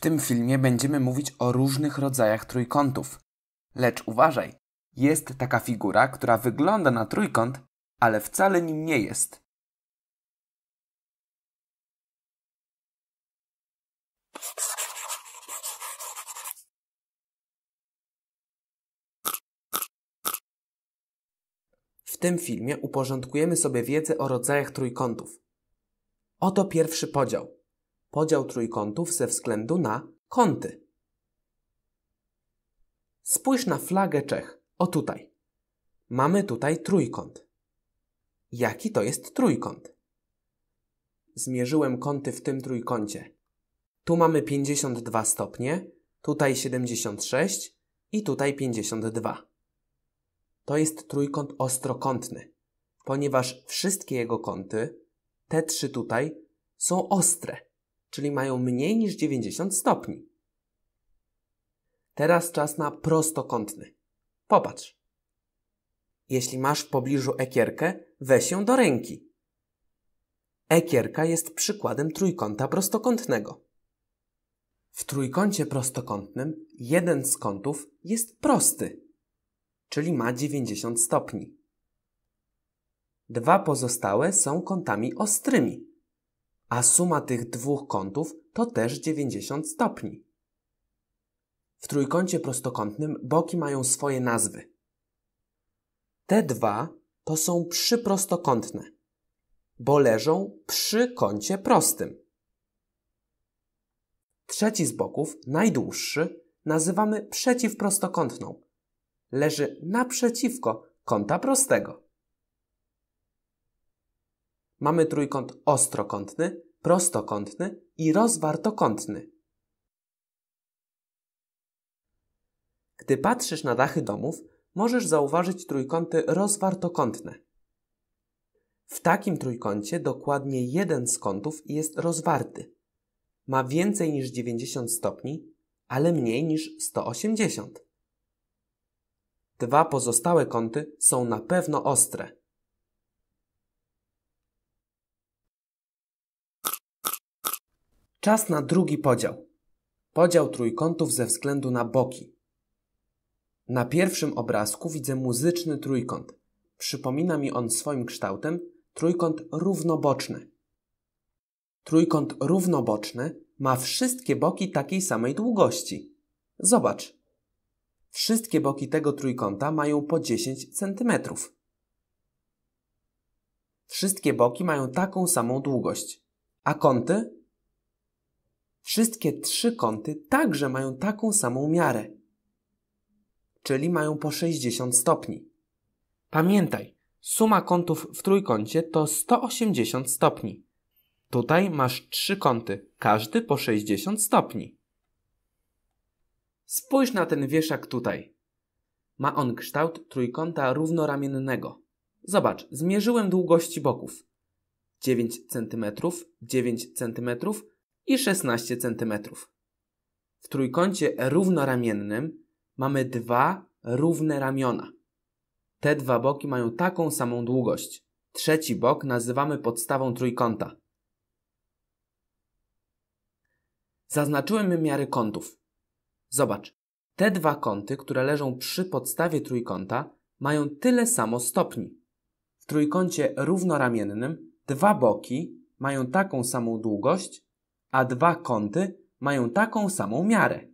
tym filmie będziemy mówić o różnych rodzajach trójkątów. Lecz uważaj, jest taka figura, która wygląda na trójkąt, ale wcale nim nie jest. W tym filmie uporządkujemy sobie wiedzę o rodzajach trójkątów. Oto pierwszy podział podział trójkątów ze względu na kąty. Spójrz na flagę Czech. O tutaj. Mamy tutaj trójkąt. Jaki to jest trójkąt? Zmierzyłem kąty w tym trójkącie. Tu mamy 52 stopnie, tutaj 76 i tutaj 52. To jest trójkąt ostrokątny, ponieważ wszystkie jego kąty, te trzy tutaj, są ostre czyli mają mniej niż 90 stopni. Teraz czas na prostokątny. Popatrz. Jeśli masz w pobliżu ekierkę, weź ją do ręki. Ekierka jest przykładem trójkąta prostokątnego. W trójkącie prostokątnym jeden z kątów jest prosty, czyli ma 90 stopni. Dwa pozostałe są kątami ostrymi, a suma tych dwóch kątów to też 90 stopni. W trójkącie prostokątnym boki mają swoje nazwy. Te dwa to są przyprostokątne, bo leżą przy kącie prostym. Trzeci z boków, najdłuższy, nazywamy przeciwprostokątną. Leży naprzeciwko kąta prostego mamy trójkąt ostrokątny, prostokątny i rozwartokątny. Gdy patrzysz na dachy domów, możesz zauważyć trójkąty rozwartokątne. W takim trójkącie dokładnie jeden z kątów jest rozwarty. Ma więcej niż 90 stopni, ale mniej niż 180. Dwa pozostałe kąty są na pewno ostre. Czas na drugi podział. Podział trójkątów ze względu na boki. Na pierwszym obrazku widzę muzyczny trójkąt. Przypomina mi on swoim kształtem trójkąt równoboczny. Trójkąt równoboczny ma wszystkie boki takiej samej długości. Zobacz. Wszystkie boki tego trójkąta mają po 10 cm. Wszystkie boki mają taką samą długość, a kąty Wszystkie trzy kąty także mają taką samą miarę, czyli mają po 60 stopni. Pamiętaj, suma kątów w trójkącie to 180 stopni. Tutaj masz trzy kąty, każdy po 60 stopni. Spójrz na ten wieszak tutaj. Ma on kształt trójkąta równoramiennego. Zobacz, zmierzyłem długości boków. 9 cm, 9 cm, i 16 cm. W trójkącie równoramiennym mamy dwa równe ramiona. Te dwa boki mają taką samą długość. Trzeci bok nazywamy podstawą trójkąta. Zaznaczyłem miary kątów. Zobacz, te dwa kąty, które leżą przy podstawie trójkąta, mają tyle samo stopni. W trójkącie równoramiennym dwa boki mają taką samą długość, a dwa kąty mają taką samą miarę.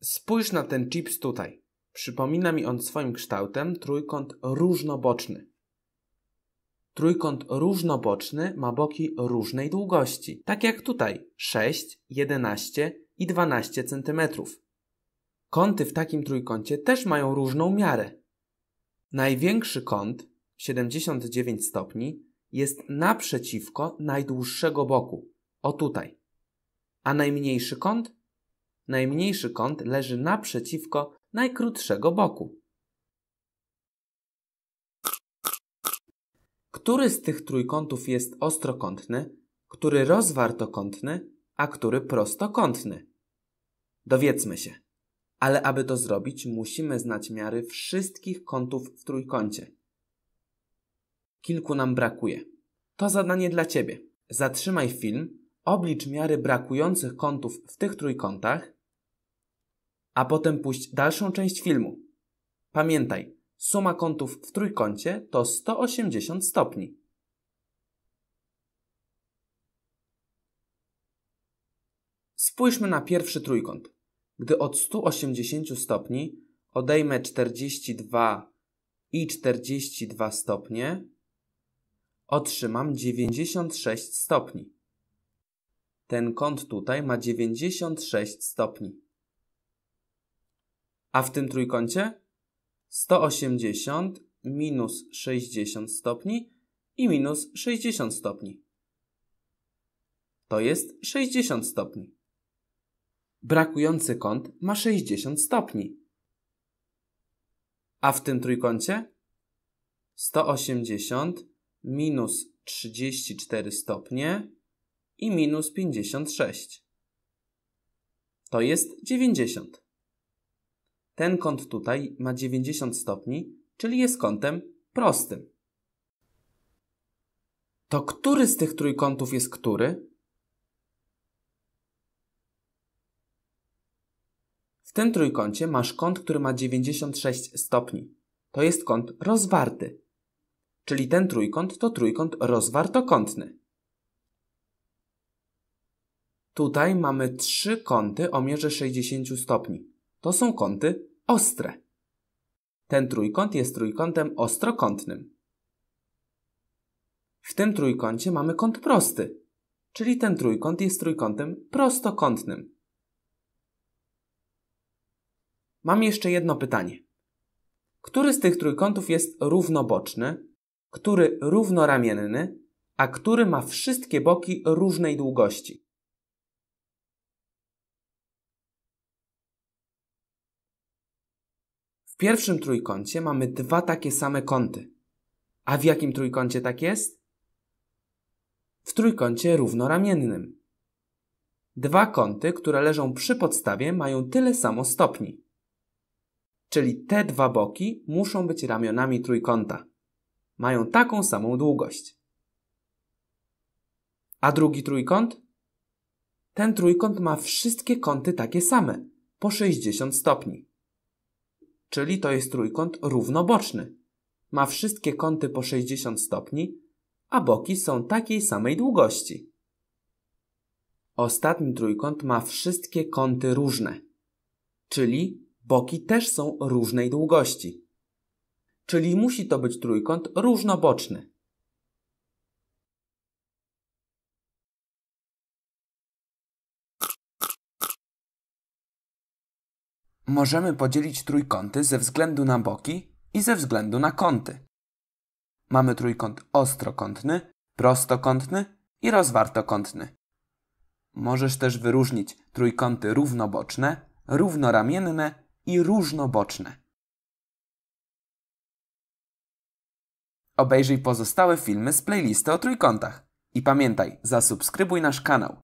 Spójrz na ten chips tutaj. Przypomina mi on swoim kształtem trójkąt różnoboczny. Trójkąt różnoboczny ma boki różnej długości, tak jak tutaj 6, 11 i 12 cm. Kąty w takim trójkącie też mają różną miarę. Największy kąt, 79 stopni, jest naprzeciwko najdłuższego boku. O tutaj. A najmniejszy kąt? Najmniejszy kąt leży naprzeciwko najkrótszego boku. Który z tych trójkątów jest ostrokątny, który rozwartokątny, a który prostokątny? Dowiedzmy się. Ale aby to zrobić, musimy znać miary wszystkich kątów w trójkącie. Kilku nam brakuje. To zadanie dla Ciebie. Zatrzymaj film, oblicz miary brakujących kątów w tych trójkątach, a potem puść dalszą część filmu. Pamiętaj, suma kątów w trójkącie to 180 stopni. Spójrzmy na pierwszy trójkąt. Gdy od 180 stopni odejmę 42 i 42 stopnie, otrzymam 96 stopni. Ten kąt tutaj ma 96 stopni. A w tym trójkącie? 180 minus 60 stopni i minus 60 stopni. To jest 60 stopni. Brakujący kąt ma 60 stopni. A w tym trójkącie? 180 minus 34 stopnie i minus 56. To jest 90. Ten kąt tutaj ma 90 stopni, czyli jest kątem prostym. To który z tych trójkątów jest który? W tym trójkącie masz kąt, który ma 96 stopni. To jest kąt rozwarty. Czyli ten trójkąt to trójkąt rozwartokątny. Tutaj mamy trzy kąty o mierze 60 stopni. To są kąty ostre. Ten trójkąt jest trójkątem ostrokątnym. W tym trójkącie mamy kąt prosty, czyli ten trójkąt jest trójkątem prostokątnym. Mam jeszcze jedno pytanie. Który z tych trójkątów jest równoboczny który równoramienny, a który ma wszystkie boki różnej długości. W pierwszym trójkącie mamy dwa takie same kąty. A w jakim trójkącie tak jest? W trójkącie równoramiennym. Dwa kąty, które leżą przy podstawie, mają tyle samo stopni. Czyli te dwa boki muszą być ramionami trójkąta mają taką samą długość. A drugi trójkąt? Ten trójkąt ma wszystkie kąty takie same, po 60 stopni. Czyli to jest trójkąt równoboczny. Ma wszystkie kąty po 60 stopni, a boki są takiej samej długości. Ostatni trójkąt ma wszystkie kąty różne, czyli boki też są różnej długości czyli musi to być trójkąt równoboczny. Możemy podzielić trójkąty ze względu na boki i ze względu na kąty. Mamy trójkąt ostrokątny, prostokątny i rozwartokątny. Możesz też wyróżnić trójkąty równoboczne, równoramienne i różnoboczne. Obejrzyj pozostałe filmy z playlisty o trójkątach. I pamiętaj, zasubskrybuj nasz kanał.